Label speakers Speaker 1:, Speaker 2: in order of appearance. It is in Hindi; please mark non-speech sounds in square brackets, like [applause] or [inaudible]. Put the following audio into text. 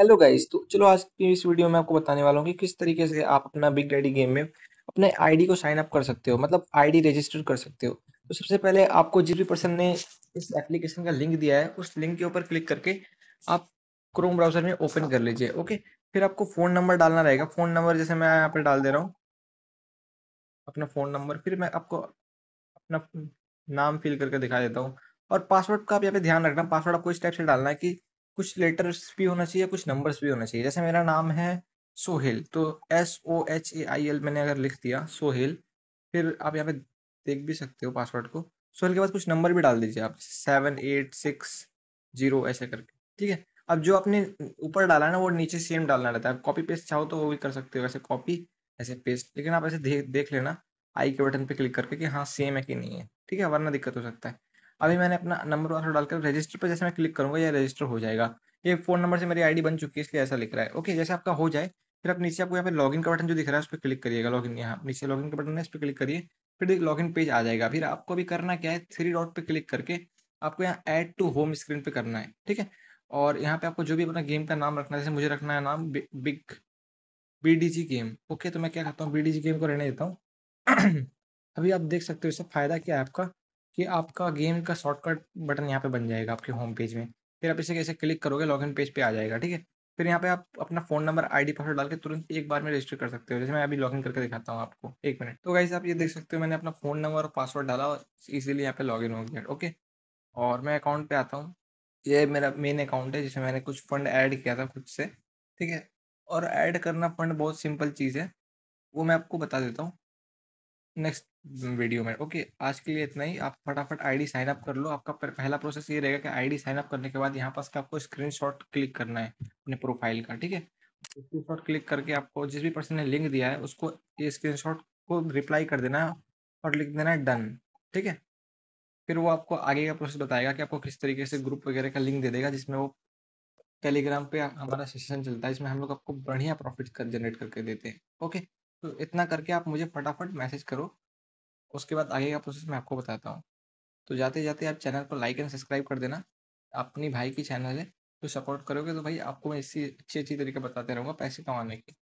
Speaker 1: हेलो गाइस तो चलो आज की इस वीडियो में आपको बताने वाला हूँ कि किस तरीके से आप अपना बिग डैडी गेम में अपने आईडी को साइन अप कर सकते हो मतलब आईडी रजिस्टर कर सकते हो तो सबसे पहले आपको जिस भी पर्सन ने इस एप्लीकेशन का लिंक दिया है उस लिंक के ऊपर क्लिक करके आप क्रोम ब्राउजर में ओपन कर लीजिए ओके फिर आपको फ़ोन नंबर डालना रहेगा फ़ोन नंबर जैसे मैं यहाँ पर डाल दे रहा हूँ अपना फ़ोन नंबर फिर मैं आपको अपना नाम फिल करके दिखा देता हूँ और पासवर्ड का आप यहाँ पे ध्यान रखना पासवर्ड आपको इस टाइप से डालना है कि कुछ लेटर्स भी होना चाहिए कुछ नंबर्स भी होना चाहिए जैसे मेरा नाम है सोहेल तो S O H A I L मैंने अगर लिख दिया सोहेल फिर आप यहाँ पे देख भी सकते हो पासवर्ड को सोहेल के बाद कुछ नंबर भी डाल दीजिए आप सेवन एट सिक्स जीरो ऐसे करके ठीक है अब जो आपने ऊपर डाला है ना वो नीचे सेम डालना रहता है कॉपी पेस्ट चाहो तो वो भी कर सकते हो वैसे कॉपी ऐसे पेस्ट लेकिन आप ऐसे देख देख लेना आई के बटन पे क्लिक करके कि हाँ सेम है कि नहीं है ठीक है वरना दिक्कत हो सकता है अभी मैंने अपना नंबर वगैरह डालकर रजिस्टर पर जैसे मैं क्लिक करूंगा या रजिस्टर हो जाएगा ये फोन नंबर से मेरी आई बन चुकी है इसलिए ऐसा लिख रहा है ओके जैसे आपका हो जाए फिर आप नीचे आपको यहाँ पे लॉगिन का बटन जो दिख रहा है उस पर क्लिक करिएगा लॉगिन यहाँ नीचे लॉगिन का बटन है इस पर क्लिक करिए फिर लॉगिन पेज आ जाएगा फिर आपको अभी करना क्या है थ्री डॉट पे क्लिक करके आपको यहाँ ऐड टू होम स्क्रीन पे करना है ठीक है और यहाँ पे आपको जो भी अपना गेम का नाम रखना है जैसे मुझे रखना है नाम big B D G game okay तो मैं क्या करता हूँ बी डी जी गेम को रहने देता हूँ [clears throat] अभी आप देख सकते हो इससे फायदा क्या है आपका कि आपका गेम का शॉर्टकट बटन यहाँ पे बन जाएगा आपके होम पेज में फिर आप इसे कैसे क्लिक करोगे लॉगिन पेज पे आ जाएगा ठीक है फिर यहाँ पे आप अपना फोन नंबर आईडी पासवर्ड डाल के तुरंत एक बार में रजिस्टर कर सकते हो जैसे मैं अभी लॉगिन करके दिखाता हूँ आपको एक मिनट तो गाइस आप ये देख सकते हो मैंने अपना फोन नंबर और पासवर्ड डाला और इजीली यहाँ पे लॉगिन हो गया ओके और मैं अकाउंट पे आता हूँ ये मेरा मेन अकाउंट है जिसमें मैंने कुछ फंड ऐड किया था खुद से ठीक है और ऐड करना फंड बहुत सिंपल चीज़ है वो मैं आपको बता देता हूँ नेक्स्ट वीडियो में ओके आज के लिए इतना ही आप फटाफट आईडी साइन अप कर लो आपका पहला प्रोसेस ये रहेगा कि आईडी साइन अप करने के बाद यहाँ पास का आपको स्क्रीनशॉट क्लिक करना है अपने प्रोफाइल का ठीक है स्क्रीनशॉट क्लिक करके आपको जिस भी पर्सन ने लिंक दिया है उसको ये शॉट को रिप्लाई कर देना है और लिख देना है डन ठीक है फिर वो आपको आगे का प्रोसेस बताएगा कि आपको किस तरीके से ग्रुप वगैरह का लिंक दे देगा जिसमें वो टेलीग्राम पे हमारा सेशन चलता है इसमें हम लोग आपको बढ़िया प्रॉफिट कर जनरेट करके देते हैं ओके तो इतना करके आप मुझे फटाफट मैसेज करो उसके बाद आगे का प्रोसेस मैं आपको बताता हूँ तो जाते जाते आप चैनल को लाइक एंड सब्सक्राइब कर देना अपनी भाई की चैनल है तो सपोर्ट करोगे तो भाई आपको मैं इसी अच्छी अच्छी तरीके बताते रहूँगा पैसे कमाने की